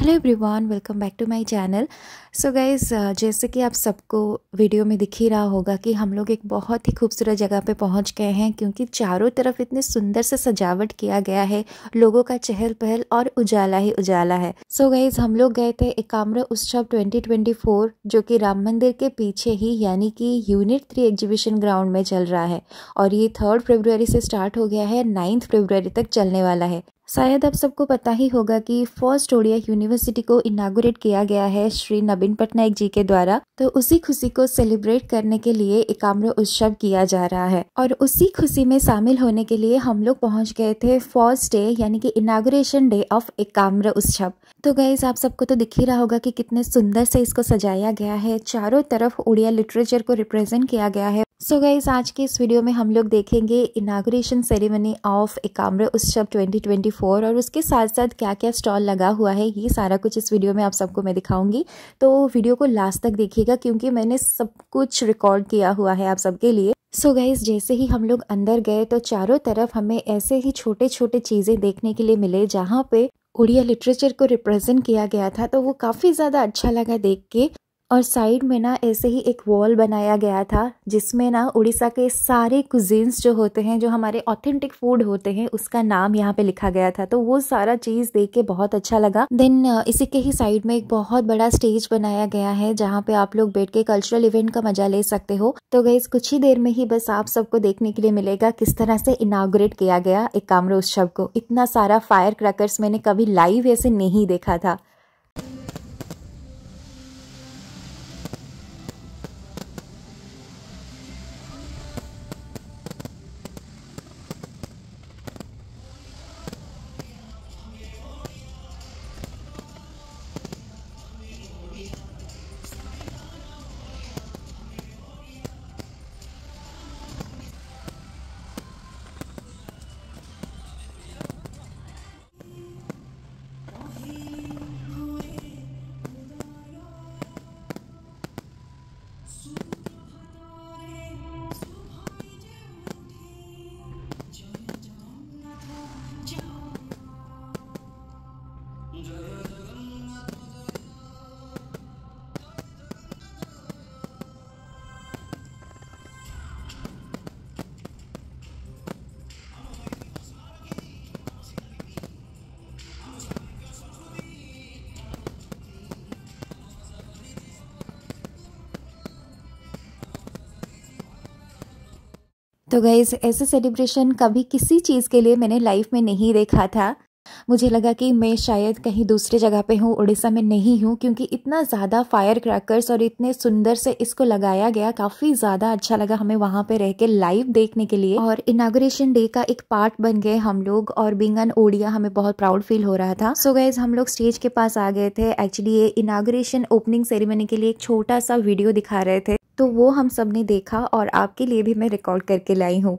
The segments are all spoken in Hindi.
hello everyone welcome back to my channel so guys जैसे कि आप सबको वीडियो में दिख ही रहा होगा कि हम लोग एक बहुत ही खूबसूरत जगह पे पहुंच गए हैं क्योंकि चारों तरफ इतने सुंदर से सजावट किया गया है लोगों का चहल पहल और उजाला ही उजाला है सो so गाइज हम लोग गए थे एकाम्र उत्सव 2024 जो कि राम मंदिर के पीछे ही यानी कि यूनिट थ्री एग्जीबिशन ग्राउंड में चल रहा है और ये थर्ड फेब्रुवरी से स्टार्ट हो गया है नाइन्थ फेब्रुवरी तक चलने वाला है शायद आप सबको पता ही होगा कि फर्स्ट ओडिया यूनिवर्सिटी को इनागोरेट किया गया है श्री नवीन पटनायक जी के द्वारा तो उसी खुशी को सेलिब्रेट करने के लिए एकाम्र उत्सव किया जा रहा है और उसी खुशी में शामिल होने के लिए हम लोग पहुंच गए थे फर्स्ट डे यानी कि इनागोरेशन डे ऑफ एकाम्र उत्सव तो गए आप सबको तो दिख ही रहा होगा कि कितने सुंदर से इसको सजाया गया है चारों तरफ उड़िया लिटरेचर को रिप्रेजेंट किया गया है सो so गाइज आज के इस वीडियो में हम लोग देखेंगे इनाग्रेशन सेरेमनी ऑफ एकाम्र उत्सव 2024 और उसके साथ साथ क्या क्या स्टॉल लगा हुआ है ये सारा कुछ इस वीडियो में आप सबको मैं दिखाऊंगी तो वीडियो को लास्ट तक देखिएगा क्योंकि मैंने सब कुछ रिकॉर्ड किया हुआ है आप सबके लिए सो so गाइज जैसे ही हम लोग अंदर गए तो चारों तरफ हमें ऐसे ही छोटे छोटे चीज़ें देखने के लिए मिले जहाँ पे उड़िया लिटरेचर को रिप्रेजेंट किया गया था तो वो काफ़ी ज़्यादा अच्छा लगा देख के और साइड में ना ऐसे ही एक वॉल बनाया गया था जिसमें ना उड़ीसा के सारे कुजीन्स जो होते हैं जो हमारे ऑथेंटिक फूड होते हैं उसका नाम यहाँ पे लिखा गया था तो वो सारा चीज देख के बहुत अच्छा लगा देन इसी के ही साइड में एक बहुत बड़ा स्टेज बनाया गया है जहाँ पे आप लोग बैठ के कल्चरल इवेंट का मजा ले सकते हो तो गई कुछ ही देर में ही बस आप सबको देखने के लिए मिलेगा किस तरह से इनाग्रेट किया गया एक कामरो उत्सव को इतना सारा फायर क्रैकर्स मैंने कभी लाइव ऐसे नहीं देखा था तो गई ऐसे सेलिब्रेशन कभी किसी चीज़ के लिए मैंने लाइफ में नहीं देखा था मुझे लगा कि मैं शायद कहीं दूसरी जगह पे हूँ उड़ीसा में नहीं हूँ क्योंकि इतना ज़्यादा फायर क्रैकर्स और इतने सुंदर से इसको लगाया गया काफ़ी ज़्यादा अच्छा लगा हमें वहाँ पे रह के लाइव देखने के लिए और इनाग्रेशन डे का एक पार्ट बन गए हम लोग और बिंग एन ओडिया हमें बहुत प्राउड फील हो रहा था सो so गैज हम लोग स्टेज के पास आ गए थे एक्चुअली ये इनाग्रेशन ओपनिंग सेरेमनी के लिए एक छोटा सा वीडियो दिखा रहे थे तो वो हम सब ने देखा और आपके लिए भी मैं रिकॉर्ड करके लाई हूँ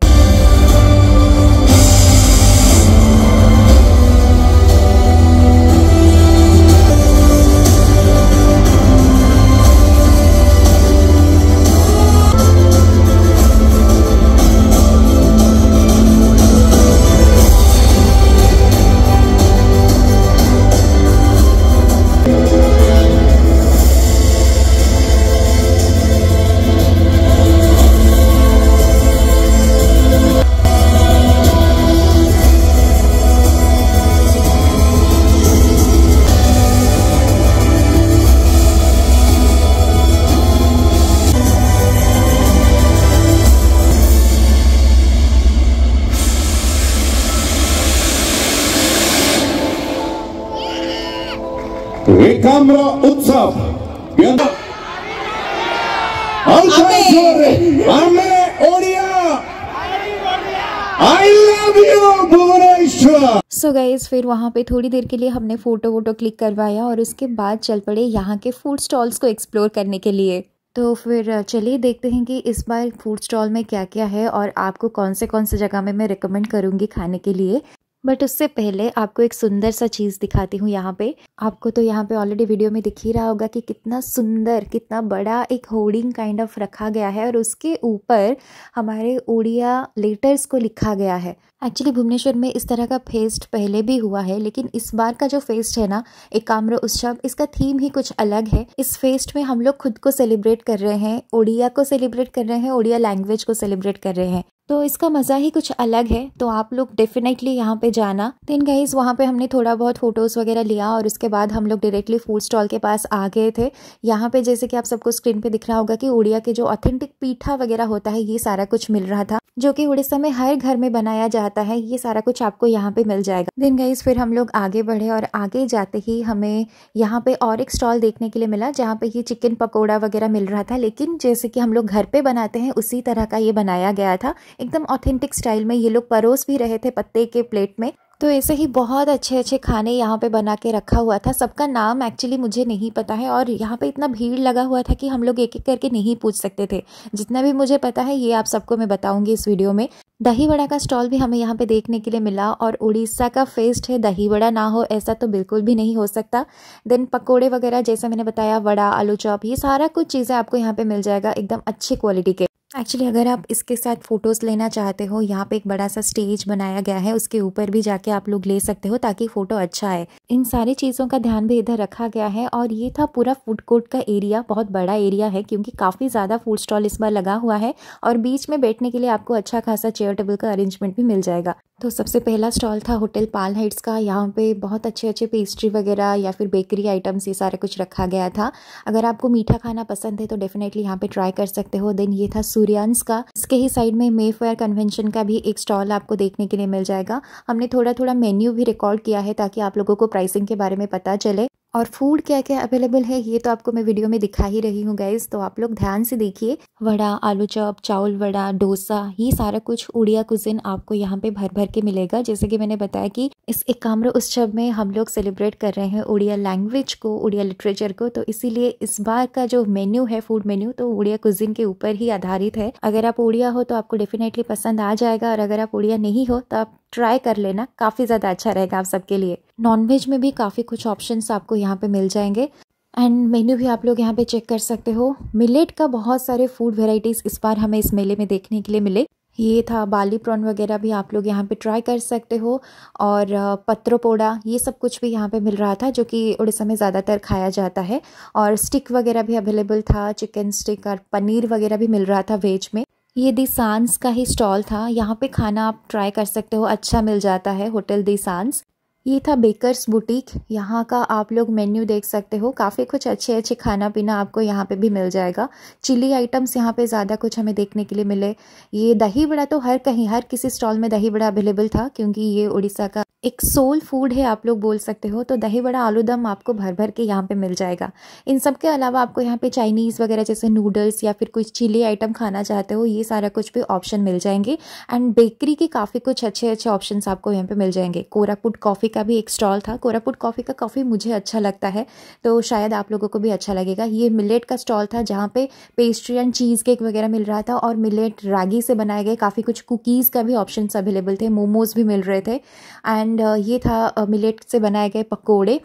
सो so गईज़ फिर वहाँ पे थोड़ी देर के लिए हमने फ़ोटो वोटो क्लिक करवाया और उसके बाद चल पड़े यहाँ के फूड स्टॉल्स को एक्सप्लोर करने के लिए तो फिर चलिए देखते हैं कि इस बार फूड स्टॉल में क्या क्या है और आपको कौन से कौन से जगह में मैं रिकमेंड करूँगी खाने के लिए बट उससे पहले आपको एक सुंदर सा चीज़ दिखाती हूँ यहाँ पे आपको तो यहाँ पे ऑलरेडी वीडियो में दिख ही रहा होगा कि कितना सुंदर कितना बड़ा एक होर्डिंग काइंड ऑफ रखा गया है और उसके ऊपर हमारे उड़िया लेटर्स को लिखा गया है एक्चुअली भुवनेश्वर में इस तरह का फेस्ट पहले भी हुआ है लेकिन इस बार का जो फेस्ट है ना एकाम्र उत्सव इसका थीम ही कुछ अलग है इस फेस्ट में हम लोग खुद को सेलिब्रेट कर रहे हैं ओडिया को सेलिब्रेट कर रहे हैं ओडिया लैंग्वेज को सेलिब्रेट कर रहे हैं तो इसका मज़ा ही कुछ अलग है तो आप लोग डेफिनेटली यहाँ पे जाना दिन गाइज वहाँ पे हमने थोड़ा बहुत फोटोज़ वगैरह लिया और उसके बाद हम लोग डायरेक्टली फूड स्टॉल के पास आ गए थे यहाँ पे जैसे कि आप सबको स्क्रीन पे दिख रहा होगा कि उड़िया के जो ऑथेंटिक पीठा वगैरह होता है ये सारा कुछ मिल रहा था जो कि उड़ीसा में हर घर में बनाया जाता जाता है ये सारा कुछ आपको यहाँ पे मिल जाएगा दिन गाइज फिर हम लोग आगे बढ़े और आगे जाते ही हमें यहाँ पे और एक स्टॉल देखने के लिए मिला जहाँ पे ये चिकन पकौड़ा वगैरह मिल रहा था लेकिन जैसे कि हम लोग घर पे बनाते हैं उसी तरह का ये बनाया गया था एकदम ऑथेंटिक स्टाइल में ये लोग परोस भी रहे थे पत्ते के प्लेट में तो ऐसे ही बहुत अच्छे अच्छे खाने यहाँ पे बना के रखा हुआ था सबका नाम एक्चुअली मुझे नहीं पता है और यहाँ पे इतना भीड़ लगा हुआ था कि हम लोग एक एक करके नहीं पूछ सकते थे जितना भी मुझे पता है ये आप सबको मैं बताऊंगी इस वीडियो में दही वड़ा का स्टॉल भी हमें यहाँ पे देखने के लिए मिला और उड़ीसा का फेस्ट है दही वड़ा ना हो ऐसा तो बिल्कुल भी नहीं हो सकता देन पकोड़े वगैरह जैसा मैंने बताया वड़ा आलू चॉप ये सारा कुछ चीज़ें आपको यहाँ पे मिल जाएगा एकदम अच्छी क्वालिटी के एक्चुअली अगर आप इसके साथ फ़ोटोज़ लेना चाहते हो यहाँ पे एक बड़ा सा स्टेज बनाया गया है उसके ऊपर भी जाके आप लोग ले सकते हो ताकि फ़ोटो अच्छा आए इन सारी चीज़ों का ध्यान भी इधर रखा गया है और ये था पूरा फूड कोर्ट का एरिया बहुत बड़ा एरिया है क्योंकि काफ़ी ज़्यादा फूड स्टॉल इस बार लगा हुआ है और बीच में बैठने के लिए आपको अच्छा खासा चेयर टेबल का अरेंजमेंट भी मिल जाएगा तो सबसे पहला स्टॉल था होटल पाल हाइट्स का यहाँ पे बहुत अच्छे अच्छे पेस्ट्री वगैरह या फिर बेकरी आइटम्स ये सारा कुछ रखा गया था अगर आपको मीठा खाना पसंद है तो डेफिनेटली यहाँ पे ट्राई कर सकते हो देन ये था सूर्यांश का इसके ही साइड में मे फेयर कन्वेंशन का भी एक स्टॉल आपको देखने के लिए मिल जाएगा हमने थोड़ा थोड़ा मेन्यू भी रिकॉर्ड किया है ताकि आप लोगों को प्राइसिंग के बारे में पता चले और फूड क्या क्या अवेलेबल है ये तो आपको मैं वीडियो में दिखा ही रही हूँ गाइज तो आप लोग ध्यान से देखिए वड़ा आलू चॉप चावल वड़ा डोसा ये सारा कुछ उड़िया कुजिन आपको यहाँ पे भर भर के मिलेगा जैसे कि मैंने बताया कि इस एक एकाम्र उत्सव में हम लोग सेलिब्रेट कर रहे हैं उड़िया लैंग्वेज को उड़िया लिटरेचर को तो इसीलिए इस बार का जो मेन्यू है फूड मेन्यू तो उड़िया कुजिन के ऊपर ही आधारित है अगर आप उड़िया हो तो आपको डेफिनेटली पसंद आ जाएगा और अगर आप उड़िया नहीं हो तो आप ट्राई कर लेना काफ़ी ज़्यादा अच्छा रहेगा आप सबके लिए नॉनवेज में भी काफ़ी कुछ ऑप्शंस आपको यहाँ पे मिल जाएंगे एंड मेन्यू भी आप लोग यहाँ पे चेक कर सकते हो मिलेट का बहुत सारे फूड वेराइटीज़ इस बार हमें इस मेले में देखने के लिए मिले ये था बाली प्रॉन वगैरह भी आप लोग यहाँ पे ट्राई कर सकते हो और पत्रोपोड़ा ये सब कुछ भी यहाँ पे मिल रहा था जो कि उड़ीसा में ज़्यादातर खाया जाता है और स्टिक वगैरह भी अवेलेबल था चिकन स्टिक और पनीर वगैरह भी मिल रहा था वेज में ये दिसांस का ही स्टॉल था यहाँ पे खाना आप ट्राई कर सकते हो अच्छा मिल जाता है होटल दिसांस ये था बेकर्स बुटीक यहाँ का आप लोग मेन्यू देख सकते हो काफ़ी कुछ अच्छे अच्छे खाना पीना आपको यहाँ पे भी मिल जाएगा चिली आइटम्स यहाँ पे ज़्यादा कुछ हमें देखने के लिए मिले ये दही बड़ा तो हर कहीं हर किसी स्टॉल में दही बड़ा अवेलेबल था क्योंकि ये उड़ीसा का एक सोल फूड है आप लोग बोल सकते हो तो दही बड़ा आलू दम आपको भर भर के यहाँ पे मिल जाएगा इन सब के अलावा आपको यहाँ पे चाइनीज़ वगैरह जैसे नूडल्स या फिर कुछ चिली आइटम खाना चाहते हो ये सारा कुछ भी ऑप्शन मिल जाएंगे एंड बेकरी के काफ़ी कुछ अच्छे अच्छे ऑप्शंस आपको यहाँ पे मिल जाएंगे कोरापुट कॉफ़ी कॉफ़ी का भी एक स्टॉल था कोरापुट कॉफ़ी का कॉफ़ी मुझे अच्छा लगता है तो शायद आप लोगों को भी अच्छा लगेगा ये मिलेट का स्टॉल था जहाँ पे पेस्ट्री एंड चीज़ केक वगैरह मिल रहा था और मिलेट रागी से बनाए गए काफ़ी कुछ कुकीज़ का भी ऑप्शन अवेलेबल थे मोमोज़ भी मिल रहे थे एंड uh, ये था मिलेट uh, से बनाए गए पकौड़े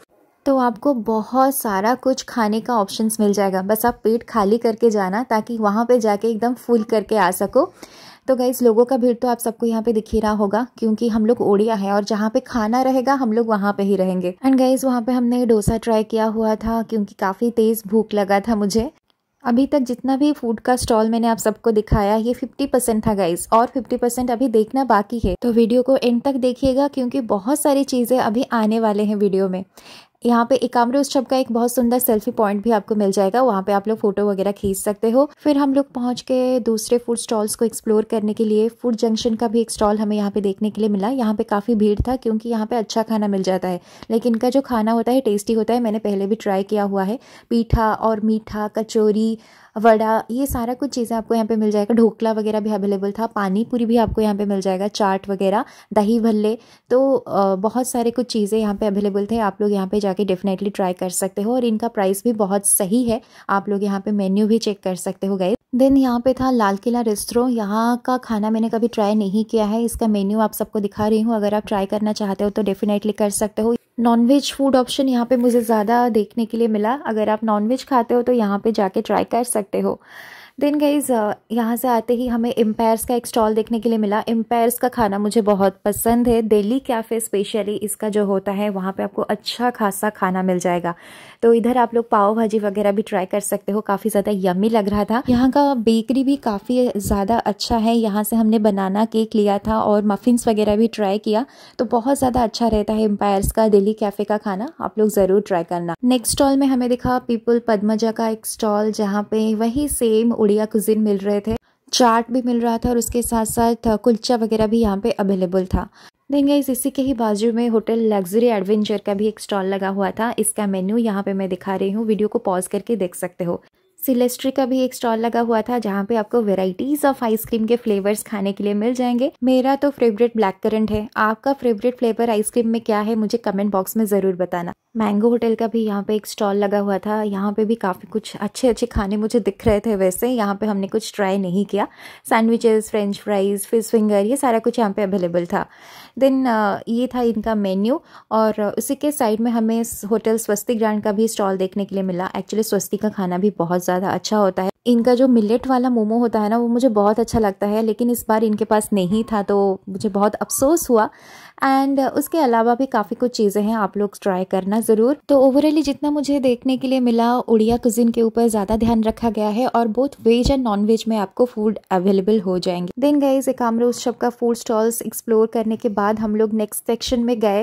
तो आपको बहुत सारा कुछ खाने का ऑप्शंस मिल जाएगा बस आप पेट खाली करके जाना ताकि वहाँ पे जाके एकदम फुल करके आ सको तो गई लोगों का भीड़ तो आप सबको यहाँ पे दिख ही रहा होगा क्योंकि हम लोग ओडिया है और जहाँ पे खाना रहेगा हम लोग वहाँ पे ही रहेंगे एंड गाइज वहाँ पे हमने डोसा ट्राई किया हुआ था क्योंकि काफ़ी तेज़ भूख लगा था मुझे अभी तक जितना भी फूड का स्टॉल मैंने आप सबको दिखाया ये 50 परसेंट था गाइज और 50 परसेंट अभी देखना बाकी है तो वीडियो को एंड तक देखिएगा क्योंकि बहुत सारी चीज़ें अभी आने वाले हैं वीडियो में यहाँ पे एकाम्र उत्सव का एक बहुत सुंदर सेल्फी पॉइंट भी आपको मिल जाएगा वहाँ पे आप लोग फोटो वगैरह खींच सकते हो फिर हम लोग पहुँच के दूसरे फूड स्टॉल्स को एक्सप्लोर करने के लिए फूड जंक्शन का भी एक स्टॉल हमें यहाँ पे देखने के लिए मिला यहाँ पे काफ़ी भीड़ था क्योंकि यहाँ पे अच्छा खाना मिल जाता है लेकिन इनका जो खाना होता है टेस्टी होता है मैंने पहले भी ट्राई किया हुआ है पीठा और मीठा कचोरी वड़ा ये सारा कुछ चीज़ें आपको यहाँ पे मिल जाएगा ढोकला वगैरह भी अवेलेबल था पानी पूरी भी आपको यहाँ पे मिल जाएगा चाट वगैरह दही भल्ले तो बहुत सारे कुछ चीज़ें यहाँ पे अवेलेबल थे आप लोग यहाँ पे जाके डेफिनेटली ट्राई कर सकते हो और इनका प्राइस भी बहुत सही है आप लोग यहाँ पे मेन्यू भी चेक कर सकते हो गए देन यहाँ पे था लाल किला रेस्तरो यहाँ का खाना मैंने कभी ट्राई नहीं किया है इसका मेन्यू आप सबको दिखा रही हूँ अगर आप ट्राई करना चाहते हो तो डेफिनेटली कर सकते हो नॉनवेज फूड ऑप्शन यहाँ पे मुझे ज़्यादा देखने के लिए मिला अगर आप नॉनवेज खाते हो तो यहाँ पे जाके ट्राई कर सकते हो देन गाइज uh, यहाँ से आते ही हमें एम्पायर्स का एक स्टॉल देखने के लिए मिला एम्पायर्स का खाना मुझे बहुत पसंद है दिल्ली कैफ़े स्पेशली इसका जो होता है वहाँ पे आपको अच्छा खासा खाना मिल जाएगा तो इधर आप लोग पाव भाजी वगैरह भी ट्राई कर सकते हो काफ़ी ज़्यादा यमी लग रहा था यहाँ का बेकरी भी काफ़ी ज़्यादा अच्छा है यहाँ से हमने बनाना केक लिया था और मफिन्स वगैरह भी ट्राई किया तो बहुत ज़्यादा अच्छा रहता है एम्पायर्स का दिल्ली कैफ़े का खाना आप लोग ज़रूर ट्राई करना नेक्स्ट स्टॉल में हमें दिखा पीपल पद्मजा का एक स्टॉल जहाँ पे वही सेम उड़िया कुजिन मिल रहे थे चाट भी मिल रहा था और उसके साथ साथ कुलचा वगैरह भी यहाँ पे अवेलेबल था देन गाइज इसी के ही बाजू में होटल लग्जरी एडवेंचर का भी एक स्टॉल लगा हुआ था इसका मेन्यू यहाँ पे मैं दिखा रही हूँ वीडियो को पॉज करके देख सकते हो सिलेस्ट्री का भी एक स्टॉल लगा हुआ था जहाँ पे आपको वेराइटीज ऑफ आइसक्रीम के फ्लेवर्स खाने के लिए मिल जाएंगे मेरा तो फेवरेट ब्लैक करंट है आपका फेवरेट फ्लेवर आइसक्रीम में क्या है मुझे कमेंट बॉक्स में ज़रूर बताना मैंगो होटल का भी यहाँ पे एक स्टॉल लगा हुआ था यहाँ पे भी काफ़ी कुछ अच्छे अच्छे खाने मुझे दिख रहे थे वैसे यहाँ पे हमने कुछ ट्राई नहीं किया sandwiches French fries fish finger ये सारा कुछ यहाँ पे अवेलेबल था देन uh, ये था इनका मेन्यू और uh, उसी के साइड में हमें होटल स्वस्तिक ब्रांड का भी स्टॉल देखने के लिए मिला एक्चुअली स्वस्ति का खाना भी बहुत ज़्यादा अच्छा होता है इनका जो मिलेट वाला मोमो होता है ना वो मुझे बहुत अच्छा लगता है लेकिन इस बार इनके पास नहीं था तो मुझे बहुत अफसोस हुआ एंड uh, उसके अलावा भी काफ़ी कुछ चीज़ें हैं आप लोग ट्राई करना ज़रूर तो ओवरऑली जितना मुझे देखने के लिए मिला उड़िया कुजिन के ऊपर ज़्यादा ध्यान रखा गया है और both veg and non veg में आपको फूड अवेलेबल हो जाएंगे देन गए इस एकामरा उत्सव का फूड स्टॉल्स एक्सप्लोर करने के बाद हम लोग नेक्स्ट सेक्शन में गए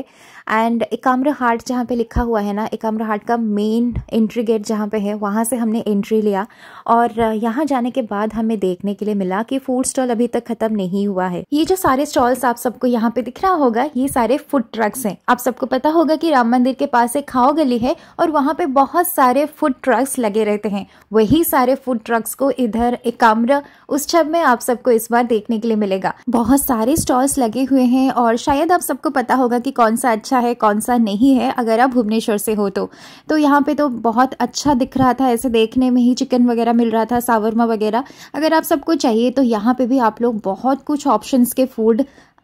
एंड एकामरा हाट जहाँ पे लिखा हुआ है ना एकामरा हाट का मेन एंट्री गेट जहाँ पे है वहाँ से हमने एंट्री लिया और uh, यहाँ जाने के बाद हमें देखने के लिए मिला कि फूड स्टॉल अभी तक ख़त्म नहीं हुआ है ये जो सारे स्टॉल्स आप सबको यहाँ पे दिख रहा होगा ये सारे फूड ट्रक्स हैं आप सबको पता होगा कि राम मंदिर के पास एक खाओ गली है और वहाँ पे बहुत सारे फूड ट्रक्स लगे रहते हैं वही सारे फूड ट्रक्स को इधर उस छब में आप सबको इस बार देखने के लिए मिलेगा बहुत सारे स्टॉल्स लगे हुए हैं और शायद आप सबको पता होगा कि कौन सा अच्छा है कौन सा नहीं है अगर आप भुवनेश्वर से हो तो, तो यहाँ पे तो बहुत अच्छा दिख रहा था ऐसे देखने में ही चिकन वगैरह मिल रहा था सावरमा वगैरह अगर आप सबको चाहिए तो यहाँ पे भी आप लोग बहुत कुछ ऑप्शंस के फूड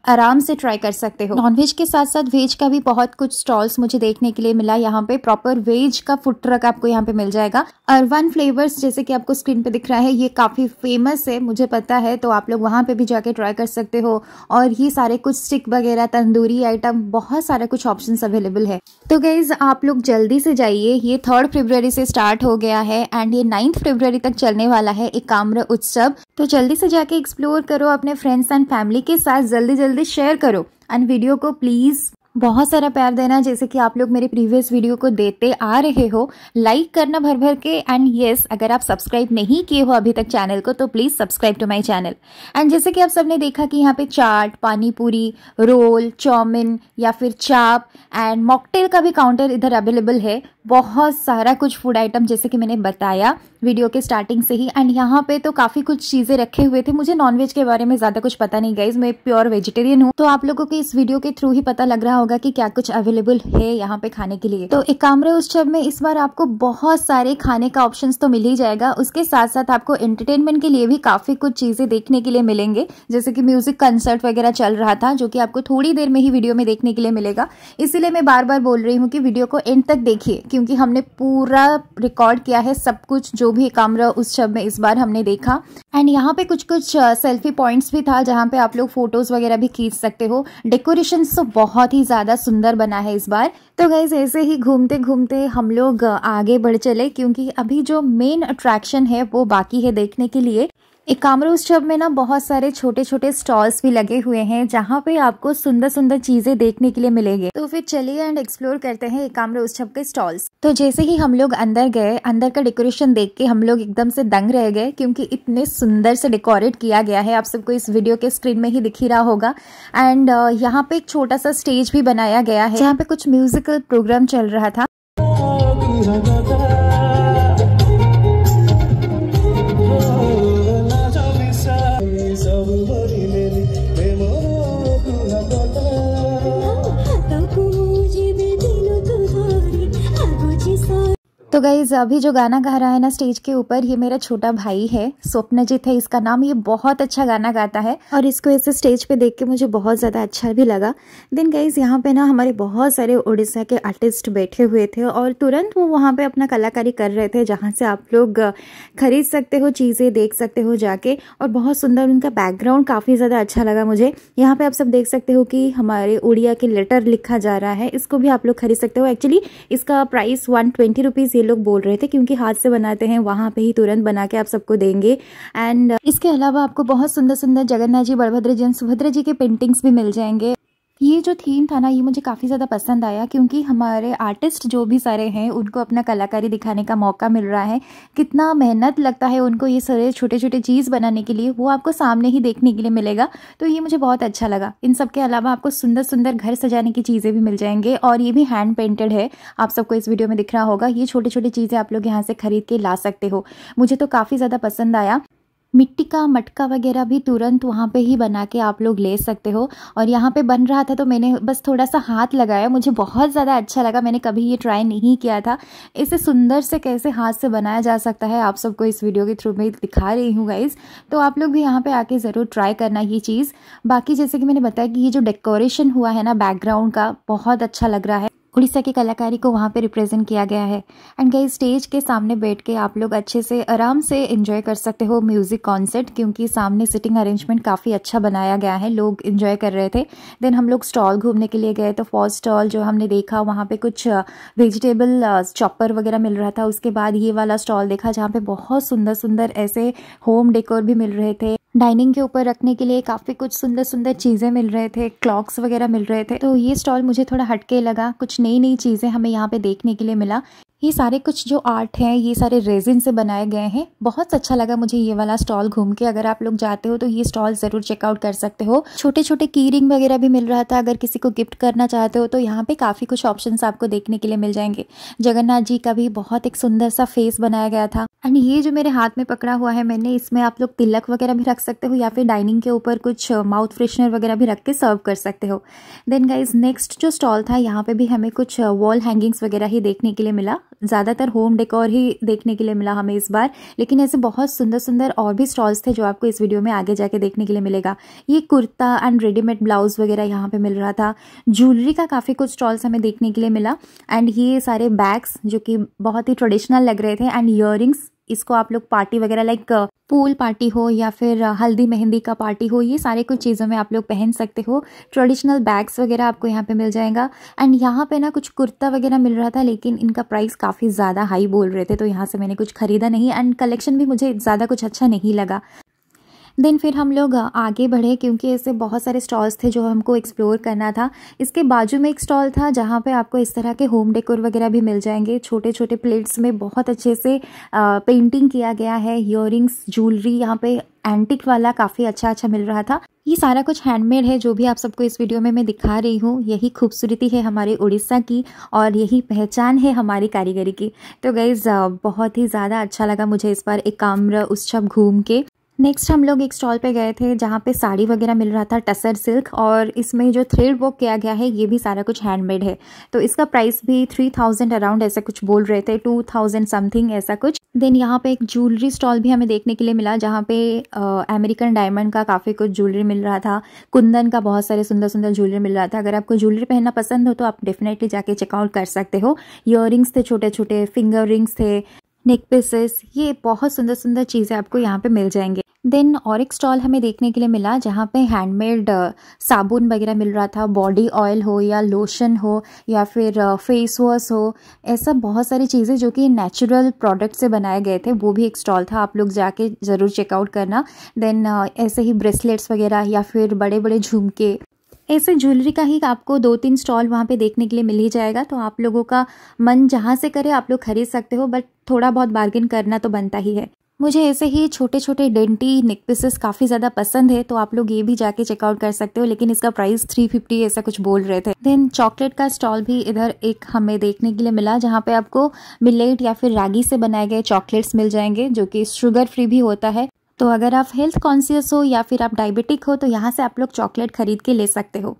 आराम से ट्राई कर सकते हो नॉनवेज के साथ साथ वेज का भी बहुत कुछ स्टॉल्स मुझे देखने के लिए मिला यहाँ पे प्रॉपर वेज का फूड ट्रक आपको यहाँ पे मिल जाएगा अरवन फ्लेवर्स जैसे कि आपको स्क्रीन पे दिख रहा है ये काफ़ी फेमस है मुझे पता है तो आप लोग वहाँ पे भी जाके ट्राई कर सकते हो और ये सारे कुछ स्टिक वगैरह तंदूरी आइटम बहुत सारा कुछ ऑप्शन अवेलेबल है तो गाइज आप लोग जल्दी से जाइए ये थर्ड फेब्रवरी से स्टार्ट हो गया है एंड ये नाइन्थ फेब्रवरी तक चलने वाला है एक उत्सव तो जल्दी से जाके एक्सप्लोर करो अपने फ्रेंड्स एंड फैमिली के साथ जल्दी जल्दी जल्दी शेयर करो एंड वीडियो को प्लीज़ बहुत सारा प्यार देना जैसे कि आप लोग मेरे प्रीवियस वीडियो को देते आ रहे हो लाइक करना भर भर के एंड यस yes, अगर आप सब्सक्राइब नहीं किए हो अभी तक चैनल को तो please subscribe to to my channel and जैसे कि आप सबने देखा कि यहाँ पे चाट पानी पूरी रोल चाउमिन या फिर चाप एंड मॉकटेल का भी काउंटर इधर अवेलेबल है बहुत सारा कुछ फूड आइटम जैसे कि मैंने बताया वीडियो के स्टार्टिंग से ही एंड यहाँ पे तो काफ़ी कुछ चीज़ें रखे हुए थे मुझे नॉनवेज के बारे में ज़्यादा कुछ पता नहीं गाइज मैं प्योर वेजिटेरियन हूँ तो आप लोगों को इस वीडियो के थ्रू ही पता लग रहा होगा कि क्या कुछ अवेलेबल है यहाँ पे खाने के लिए तो एक कामरे उत्सव में इस बार आपको बहुत सारे खाने का ऑप्शन तो मिल ही जाएगा उसके साथ साथ आपको एंटरटेनमेंट के लिए भी काफ़ी कुछ चीज़ें देखने के लिए मिलेंगे जैसे कि म्यूजिक कंसर्ट वगैरह चल रहा था जो कि आपको थोड़ी देर में ही वीडियो में देखने के लिए मिलेगा इसीलिए मैं बार बार बोल रही हूँ कि वीडियो को एंड तक देखिए क्योंकि हमने पूरा रिकॉर्ड किया है सब कुछ जो भी कैमरा उस शब में इस बार हमने देखा एंड यहाँ पे कुछ कुछ सेल्फी पॉइंट्स भी था जहाँ पे आप लोग फोटोज़ वगैरह भी खींच सकते हो डेकोरेशन तो बहुत ही ज़्यादा सुंदर बना है इस बार तो गैस ऐसे ही घूमते घूमते हम लोग आगे बढ़ चले क्योंकि अभी जो मेन अट्रैक्शन है वो बाकी है देखने के लिए इकामरा उत्सव में ना बहुत सारे छोटे छोटे स्टॉल्स भी लगे हुए हैं जहाँ पे आपको सुंदर सुंदर चीजें देखने के लिए मिलेंगे तो फिर चलिए एंड एक्सप्लोर करते हैं इकामरा उत्सव के स्टॉल्स तो जैसे ही हम लोग अंदर गए अंदर का डेकोरेशन देख के हम लोग एकदम से दंग रह गए क्योंकि इतने सुंदर से डेकोरेट किया गया है आप सबको इस वीडियो के स्क्रीन में ही दिख ही रहा होगा एंड uh, यहाँ पे एक छोटा सा स्टेज भी बनाया गया है जहाँ पे कुछ म्यूजिकल प्रोग्राम चल रहा था तो गाइज अभी जो गाना गा रहा है ना स्टेज के ऊपर ये मेरा छोटा भाई है स्वप्नजीत है इसका नाम ये बहुत अच्छा गाना गाता है और इसको ऐसे स्टेज पे देख के मुझे बहुत ज़्यादा अच्छा भी लगा देन गाइज यहाँ पे ना हमारे बहुत सारे उड़ीसा के आर्टिस्ट बैठे हुए थे और तुरंत वो वहाँ पर अपना कलाकारी कर रहे थे जहाँ से आप लोग खरीद सकते हो चीज़ें देख सकते हो जाके और बहुत सुंदर उनका बैकग्राउंड काफ़ी ज़्यादा अच्छा लगा मुझे यहाँ पे आप सब देख सकते हो कि हमारे उड़िया के लेटर लिखा जा रहा है इसको भी आप लोग खरीद सकते हो एक्चुअली इसका प्राइस वन ट्वेंटी रुपीज़ ये लोग बोल रहे थे क्योंकि हाथ से बनाते हैं वहाँ पे ही तुरंत बना के आप सबको देंगे एंड uh, इसके अलावा आपको बहुत सुंदर सुंदर जगन्नाथ जी बलभद्र जी सुभद्रा जी के पेंटिंग्स भी मिल जाएंगे ये जो थीम था ना ये मुझे काफ़ी ज़्यादा पसंद आया क्योंकि हमारे आर्टिस्ट जो भी सारे हैं उनको अपना कलाकारी दिखाने का मौका मिल रहा है कितना मेहनत लगता है उनको ये सारे छोटे छोटे चीज़ बनाने के लिए वो आपको सामने ही देखने के लिए मिलेगा तो ये मुझे बहुत अच्छा लगा इन सब के अलावा आपको सुंदर सुंदर घर सजाने की चीज़ें भी मिल जाएंगे और ये भी हैंड पेंटेड है आप सबको इस वीडियो में दिख रहा होगा ये छोटे छोटे चीज़ें आप लोग यहाँ से खरीद के ला सकते हो मुझे तो काफ़ी ज़्यादा पसंद आया मिट्टी का मटका वगैरह भी तुरंत वहाँ पे ही बना के आप लोग ले सकते हो और यहाँ पे बन रहा था तो मैंने बस थोड़ा सा हाथ लगाया मुझे बहुत ज़्यादा अच्छा लगा मैंने कभी ये ट्राई नहीं किया था इसे सुंदर से कैसे हाथ से बनाया जा सकता है आप सबको इस वीडियो के थ्रू में दिखा रही हूँ गाइज़ तो आप लोग भी यहाँ पर आके ज़रूर ट्राई करना ये चीज़ बाकी जैसे कि मैंने बताया कि ये जो डेकोरेशन हुआ है ना बैकग्राउंड का बहुत अच्छा लग रहा है उड़ीसा की कलाकारी को वहाँ पे रिप्रेजेंट किया गया है एंड गई स्टेज के सामने बैठ के आप लोग अच्छे से आराम से इन्जॉय कर सकते हो म्यूज़िक कॉन्सर्ट क्योंकि सामने सिटिंग अरेंजमेंट काफ़ी अच्छा बनाया गया है लोग इन्जॉय कर रहे थे देन हम लोग स्टॉल घूमने के लिए गए तो फॉर स्टॉल जो हमने देखा वहाँ पर कुछ वेजिटेबल चॉपर वगैरह मिल रहा था उसके बाद ये वाला स्टॉल देखा जहाँ पर बहुत सुंदर सुंदर ऐसे होम डेकोर भी मिल रहे थे डाइनिंग के ऊपर रखने के लिए काफ़ी कुछ सुंदर सुंदर चीज़ें मिल रहे थे क्लॉक्स वगैरह मिल रहे थे तो ये स्टॉल मुझे थोड़ा हटके लगा कुछ नई नई चीज़ें हमें यहाँ पे देखने के लिए मिला ये सारे कुछ जो आर्ट हैं ये सारे रेजिन से बनाए गए हैं बहुत अच्छा लगा मुझे ये वाला स्टॉल घूम के अगर आप लोग जाते हो तो ये स्टॉल ज़रूर चेकआउट कर सकते हो छोटे छोटे की रिंग वगैरह भी मिल रहा था अगर किसी को गिफ्ट करना चाहते हो तो यहाँ पे काफ़ी कुछ ऑप्शन आपको देखने के लिए मिल जाएंगे जगन्नाथ जी का भी बहुत एक सुंदर सा फेस बनाया गया था एंड ये जो मेरे हाथ में पकड़ा हुआ है मैंने इसमें आप लोग तिलक वगैरह भी रख सकते हो या फिर डाइनिंग के ऊपर कुछ माउथ फ्रेशनर वगैरह भी रख के सर्व कर सकते हो देन गाइज नेक्स्ट जो स्टॉल था यहाँ पे भी हमें कुछ वॉल हैंगिंग्स वगैरह ही देखने के लिए मिला ज़्यादातर होम डेकोर ही देखने के लिए मिला हमें इस बार लेकिन ऐसे बहुत सुंदर सुंदर और भी स्टॉल्स थे जो आपको इस वीडियो में आगे जाके देखने के लिए मिलेगा ये कुर्ता एंड रेडीमेड ब्लाउज़ वगैरह यहाँ पे मिल रहा था ज्वेलरी का काफ़ी कुछ स्टॉल्स हमें देखने के लिए मिला एंड ये सारे बैग्स जो कि बहुत ही ट्रेडिशनल लग रहे थे एंड ईयर इसको आप लोग पार्टी वगैरह लाइक पूल पार्टी हो या फिर uh, हल्दी मेहंदी का पार्टी हो ये सारे कुछ चीज़ों में आप लोग पहन सकते हो ट्रेडिशनल बैग्स वगैरह आपको यहाँ पे मिल जाएगा एंड यहाँ पे ना कुछ कुर्ता वगैरह मिल रहा था लेकिन इनका प्राइस काफ़ी ज़्यादा हाई बोल रहे थे तो यहाँ से मैंने कुछ ख़रीदा नहीं एंड कलेक्शन भी मुझे ज़्यादा कुछ अच्छा नहीं लगा देन फिर हम लोग आगे बढ़े क्योंकि ऐसे बहुत सारे स्टॉल्स थे जो हमको एक्सप्लोर करना था इसके बाजू में एक स्टॉल था जहाँ पे आपको इस तरह के होम डेकोर वगैरह भी मिल जाएंगे छोटे छोटे प्लेट्स में बहुत अच्छे से पेंटिंग किया गया है इयर ज्वेलरी यहाँ पे एंटिक वाला काफ़ी अच्छा अच्छा मिल रहा था ये सारा कुछ हैंडमेड है जो भी आप सबको इस वीडियो में मैं दिखा रही हूँ यही खूबसूरती है हमारे उड़ीसा की और यही पहचान है हमारी कारीगरी की तो गईज़ बहुत ही ज़्यादा अच्छा लगा मुझे इस बार एक काम्र उत्सव घूम के नेक्स्ट हम लोग एक स्टॉल पे गए थे जहाँ पे साड़ी वगैरह मिल रहा था टसर सिल्क और इसमें जो थ्रेड वर्क किया गया है ये भी सारा कुछ हैंडमेड है तो इसका प्राइस भी थ्री थाउजेंड अराउंड ऐसा कुछ बोल रहे थे टू थाउजेंड समथिंग ऐसा कुछ देन यहाँ पे एक ज्वेलरी स्टॉल भी हमें देखने के लिए मिला जहाँ पे अमेरिकन डायमंड का काफ़ी कुछ ज्वेलरी मिल रहा था कुंदन का बहुत सारे सुंदर सुंदर ज्वेलरी मिल रहा था अगर आपको ज्वेलरी पहनना पसंद हो तो आप डेफिनेटली जाके चेकआउट कर सकते हो ईयर थे छोटे छोटे फिंगर रिंग्स थे नेक पीसेस ये बहुत सुंदर सुंदर चीज़ें आपको यहाँ पे मिल जाएंगे देन और एक स्टॉल हमें देखने के लिए मिला जहाँ पे हैंडमेड साबुन वगैरह मिल रहा था बॉडी ऑयल हो या लोशन हो या फिर फेस वॉश हो ऐसा बहुत सारी चीज़ें जो कि नेचुरल प्रोडक्ट से बनाए गए थे वो भी एक स्टॉल था आप लोग जाके ज़रूर चेकआउट करना देन ऐसे ही ब्रेसलेट्स वगैरह या फिर बड़े बड़े झुमके ऐसे ज्वेलरी का ही आपको दो तीन स्टॉल वहाँ पे देखने के लिए मिल ही जाएगा तो आप लोगों का मन जहाँ से करे आप लोग खरीद सकते हो बट थोड़ा बहुत बार्गेन करना तो बनता ही है मुझे ऐसे ही छोटे छोटे डेंटी नेक पीसेस काफ़ी ज़्यादा पसंद है तो आप लोग ये भी जाके चेकआउट कर सकते हो लेकिन इसका प्राइस 350 ऐसा कुछ बोल रहे थे देन चॉकलेट का स्टॉल भी इधर एक हमें देखने के लिए मिला जहाँ पे आपको मिलेट या फिर रागी से बनाए गए चॉकलेट्स मिल जाएंगे जो कि शुगर फ्री भी होता है तो अगर आप हेल्थ कॉन्सियस हो या फिर आप डायबिटिक हो तो यहाँ से आप लोग चॉकलेट खरीद के ले सकते हो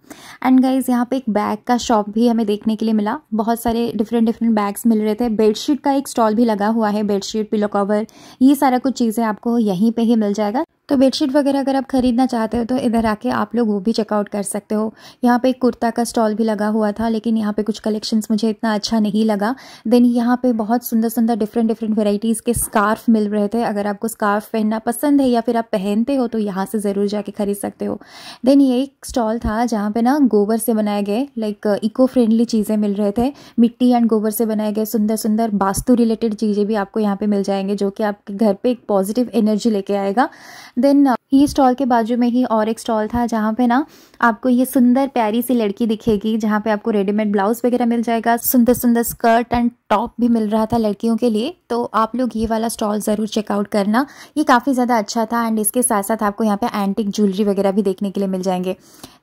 एंड गाइज यहाँ पे एक बैग का शॉप भी हमें देखने के लिए मिला बहुत सारे डिफरेंट डिफरेंट बैग्स मिल रहे थे बेडशीट का एक स्टॉल भी लगा हुआ है बेडशीट पिलो कवर ये सारा कुछ चीज़ें आपको यहीं पर ही मिल जाएगा तो बेडशीट वगैरह अगर आप ख़रीदना चाहते हो तो इधर आके आप लोग वो भी चेकआउट कर सकते हो यहाँ पे एक कुर्ता का स्टॉल भी लगा हुआ था लेकिन यहाँ पे कुछ कलेक्शंस मुझे इतना अच्छा नहीं लगा देन यहाँ पे बहुत सुंदर सुंदर डिफरेंट डिफरेंट वेराइटीज़ के स्कार्फ मिल रहे थे अगर आपको स्कार्फ पहनना पसंद है या फिर आप पहनते हो तो यहाँ से ज़रूर जाके ख़रीद सकते हो देन ये एक स्टॉल था जहाँ पर ना गोबर से बनाए गए लाइक इको फ्रेंडली चीज़ें मिल रहे थे मिट्टी एंड गोबर से बनाए गए सुंदर सुंदर वास्तु रिलेटेड चीज़ें भी आपको यहाँ पर मिल जाएंगे जो कि आपके घर पर एक पॉजिटिव एनर्जी लेके आएगा देन ही स्टॉल के बाजू में ही और एक स्टॉल था जहाँ पे ना आपको ये सुंदर प्यारी सी लड़की दिखेगी जहाँ पे आपको रेडीमेड ब्लाउज वगैरह मिल जाएगा सुंदर सुंदर स्कर्ट एंड टॉप भी मिल रहा था लड़कियों के लिए तो आप लोग ये वाला स्टॉल ज़रूर चेकआउट करना ये काफ़ी ज़्यादा अच्छा था एंड इसके साथ साथ आपको यहाँ पे एंटिक ज्वेलरी वगैरह भी देखने के लिए मिल जाएंगे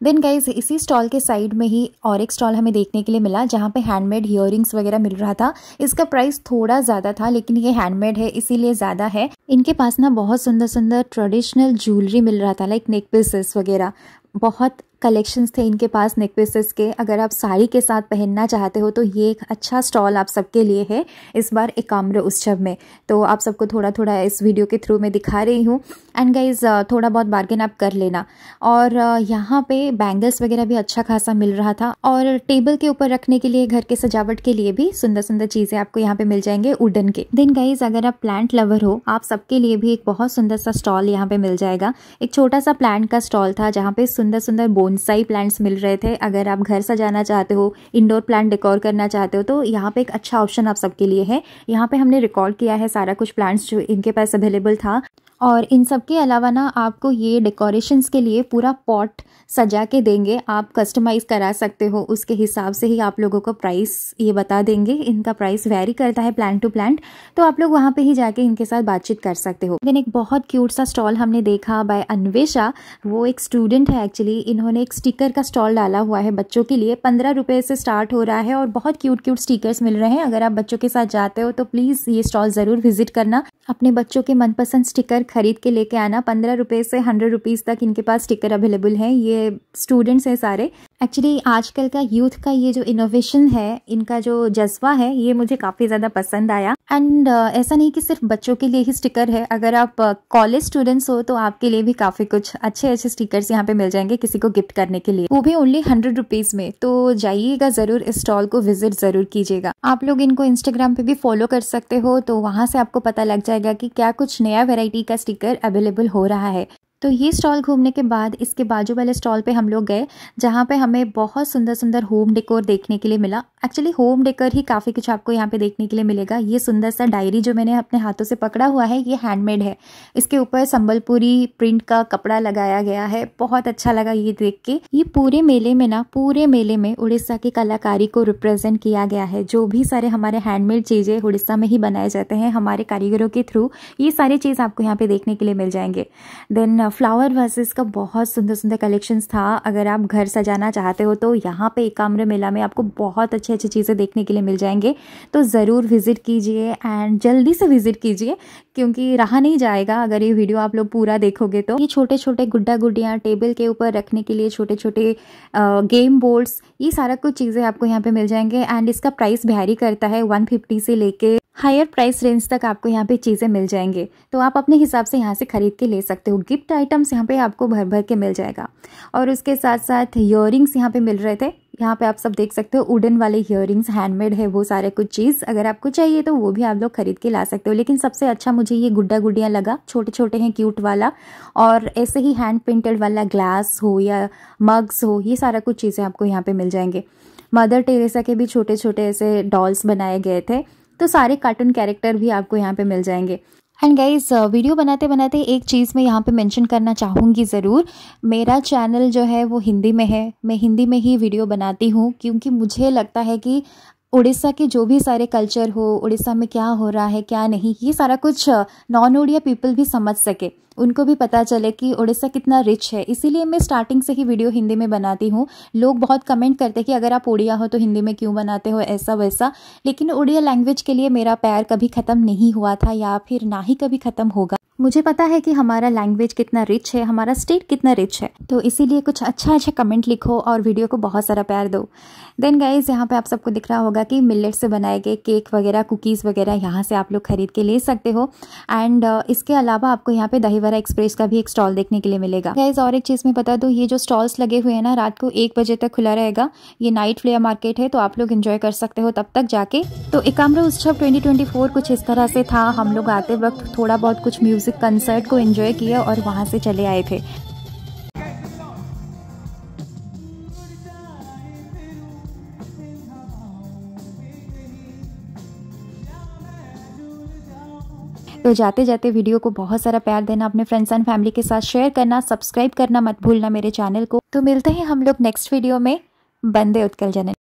देन गाइज इसी स्टॉल के साइड में ही और एक स्टॉल हमें देखने के लिए मिला जहाँ पे हैंडमेड ईयरिंग्स वगैरह मिल रहा था इसका प्राइस थोड़ा ज़्यादा था लेकिन ये हैंडमेड है इसीलिए ज़्यादा है इनके पास ना बहुत सुंदर सुंदर ट्रेडिशन ट्रेडिशनल ज्वेलरी मिल रहा था लाइक नेक वगैरह बहुत कलेक्शंस थे इनके पास नेकलेसेस के अगर आप साड़ी के साथ पहनना चाहते हो तो ये एक अच्छा स्टॉल आप सबके लिए है इस बार एकाम्र उत्सव में तो आप सबको थोड़ा थोड़ा इस वीडियो के थ्रू मैं दिखा रही हूँ एंड गाइज थोड़ा बहुत बार्गेन आप कर लेना और यहाँ पे बैंगल्स वगैरह भी अच्छा खासा मिल रहा था और टेबल के ऊपर रखने के लिए घर के सजावट के लिए भी सुंदर सुंदर चीज़ें आपको यहाँ पे मिल जाएंगे उडन के देन गाइज अगर आप प्लांट लवर हो आप सबके लिए भी एक बहुत सुंदर सा स्टॉल यहाँ पर मिल जाएगा एक छोटा सा प्लांट का स्टॉल था जहाँ पे सुंदर सुंदर बोन बोनसाई प्लांट्स मिल रहे थे अगर आप घर सजाना चाहते हो इंडोर प्लांट डेकोर करना चाहते हो तो यहाँ पे एक अच्छा ऑप्शन आप सबके लिए है यहाँ पे हमने रिकॉर्ड किया है सारा कुछ प्लांट्स जो इनके पास अवेलेबल था और इन सब के अलावा ना आपको ये डेकोरेशंस के लिए पूरा पॉट सजा के देंगे आप कस्टमाइज़ करा सकते हो उसके हिसाब से ही आप लोगों को प्राइस ये बता देंगे इनका प्राइस वेरी करता है प्लान टू प्लान तो आप लोग वहाँ पे ही जाके इनके साथ बातचीत कर सकते हो देन एक बहुत क्यूट सा स्टॉल हमने देखा बाय अन्वेशा वो एक स्टूडेंट है एक्चुअली इन्होंने एक स्टिकर का स्टॉल डाला हुआ है बच्चों के लिए पंद्रह रुपये से स्टार्ट हो रहा है और बहुत क्यूट क्यूट स्टिकर्स मिल रहे हैं अगर आप बच्चों के साथ जाते हो तो प्लीज़ ये स्टॉल ज़रूर विजिट करना अपने बच्चों के मनपसंद स्टिकर खरीद के लेके आना पंद्रह रुपये से हंड्रेड रुपीज़ तक इनके पास स्टिकर अवेलेबल हैं ये स्टूडेंट्स हैं सारे एक्चुअली आजकल का यूथ का ये जो इनोवेशन है इनका जो जज्बा है ये मुझे काफ़ी ज़्यादा पसंद आया एंड uh, ऐसा नहीं कि सिर्फ बच्चों के लिए ही स्टिकर है अगर आप कॉलेज uh, स्टूडेंट्स हो तो आपके लिए भी काफ़ी कुछ अच्छे अच्छे स्टिकर्स यहाँ पे मिल जाएंगे किसी को गिफ्ट करने के लिए वो भी ओनली हंड्रेड रुपीज़ में तो जाइएगा ज़रूर इस स्टॉल को विजिट ज़रूर कीजिएगा आप लोग इनको इंस्टाग्राम पे भी फॉलो कर सकते हो तो वहां से आपको पता लग जाएगा की क्या कुछ नया वेराइटी का स्टिकर अवेलेबल हो रहा है तो ये स्टॉल घूमने के बाद इसके बाजू वाले स्टॉल पे हम लोग गए जहाँ पे हमें बहुत सुंदर सुंदर होम डेकोर देखने के लिए मिला एक्चुअली होम डेकोर ही काफ़ी कुछ आपको यहाँ पे देखने के लिए मिलेगा ये सुंदर सा डायरी जो मैंने अपने हाथों से पकड़ा हुआ है ये हैंडमेड है इसके ऊपर संबलपुरी प्रिंट का कपड़ा लगाया गया है बहुत अच्छा लगा ये देख के ये पूरे मेले में ना पूरे मेले में उड़ीसा की कलाकारी को रिप्रेजेंट किया गया है जो भी सारे हमारे हैंडमेड चीज़ें उड़ीसा में ही बनाए जाते हैं हमारे कारीगरों के थ्रू ये सारी चीज़ आपको यहाँ पे देखने के लिए मिल जाएंगे देन फ्लावर वर्सेस का बहुत सुंदर सुंदर कलेक्शंस था अगर आप घर सजाना चाहते हो तो यहाँ पे एकाम्र मेला में आपको बहुत अच्छी अच्छी चीज़ें देखने के लिए मिल जाएंगे तो ज़रूर विज़िट कीजिए एंड जल्दी से विज़िट कीजिए क्योंकि रहा नहीं जाएगा अगर ये वीडियो आप लोग पूरा देखोगे तो ये छोटे छोटे गुड्डा गुड्डियाँ टेबल के ऊपर रखने के लिए छोटे छोटे गेम बोर्ड्स ये सारा कुछ चीज़ें आपको यहाँ पर मिल जाएंगे एंड इसका प्राइस भैरी करता है वन फिफ्टी से लेके हायर प्राइस रेंज तक आपको यहाँ पे चीज़ें मिल जाएंगे तो आप अपने हिसाब से यहाँ से ख़रीद के ले सकते हो गिफ्ट आइटम्स यहाँ पे आपको भर भर के मिल जाएगा और उसके साथ साथ ईयरिंग्स यहाँ पे मिल रहे थे यहाँ पे आप सब देख सकते हो वुडन वाले ईयरिंग्स हैंडमेड है वो सारे कुछ चीज़ अगर आपको चाहिए तो वो भी आप लोग खरीद के ला सकते हो लेकिन सबसे अच्छा मुझे ये गुड्डा गुडियाँ लगा छोटे छोटे हैं क्यूट वाला और ऐसे ही हैंड पेंटेड वाला ग्लास हो या मग्स हो ये सारा कुछ चीज़ें आपको यहाँ पर मिल जाएंगे मदर टेरेसा के भी छोटे छोटे ऐसे डॉल्स बनाए गए थे तो सारे कार्टून कैरेक्टर भी आपको यहाँ पे मिल जाएंगे एंड गाइज वीडियो बनाते बनाते एक चीज़ मैं यहाँ पे मेंशन करना चाहूँगी ज़रूर मेरा चैनल जो है वो हिंदी में है मैं हिंदी में ही वीडियो बनाती हूँ क्योंकि मुझे लगता है कि उड़ीसा के जो भी सारे कल्चर हो उड़ीसा में क्या हो रहा है क्या नहीं ये सारा कुछ नॉन ओडिया पीपल भी समझ सके उनको भी पता चले कि उड़ीसा कितना रिच है इसीलिए मैं स्टार्टिंग से ही वीडियो हिंदी में बनाती हूँ लोग बहुत कमेंट करते हैं कि अगर आप उड़िया हो तो हिंदी में क्यों बनाते हो ऐसा वैसा लेकिन उड़िया लैंग्वेज के लिए मेरा प्यार कभी ख़त्म नहीं हुआ था या फिर ना ही कभी ख़त्म होगा मुझे पता है कि हमारा लैंग्वेज कितना रिच है हमारा स्टेट कितना रिच है तो इसीलिए कुछ अच्छा अच्छा कमेंट लिखो और वीडियो को बहुत सारा प्यार दो देन गाइज यहाँ पे आप सबको दिख रहा होगा कि मिलेट से बनाए गए केक वगैरह कुकीज़ वगैरह यहाँ से आप लोग खरीद के ले सकते हो एंड uh, इसके अलावा आपको यहाँ पे दही रिवर एक्सप्रेस का भी एक स्टॉल देखने के लिए मिलेगा गाइज और एक चीज में बता दो ये जो स्टॉल्स लगे हुए हैं ना रात को एक बजे तक खुला रहेगा ये नाइट फ्लेयर मार्केट है तो आप लोग इंजॉय कर सकते हो तब तक जाके तो एकाम्र उत्सव 2024 कुछ इस तरह से था हम लोग आते वक्त थोड़ा बहुत कुछ म्यूजिक कंसर्ट को एंजॉय किया और वहाँ से चले आए थे तो जाते जाते वीडियो को बहुत सारा प्यार देना अपने फ्रेंड्स एंड फैमिली के साथ शेयर करना सब्सक्राइब करना मत भूलना मेरे चैनल को तो मिलते हैं हम लोग नेक्स्ट वीडियो में बंदे उत्कल जनन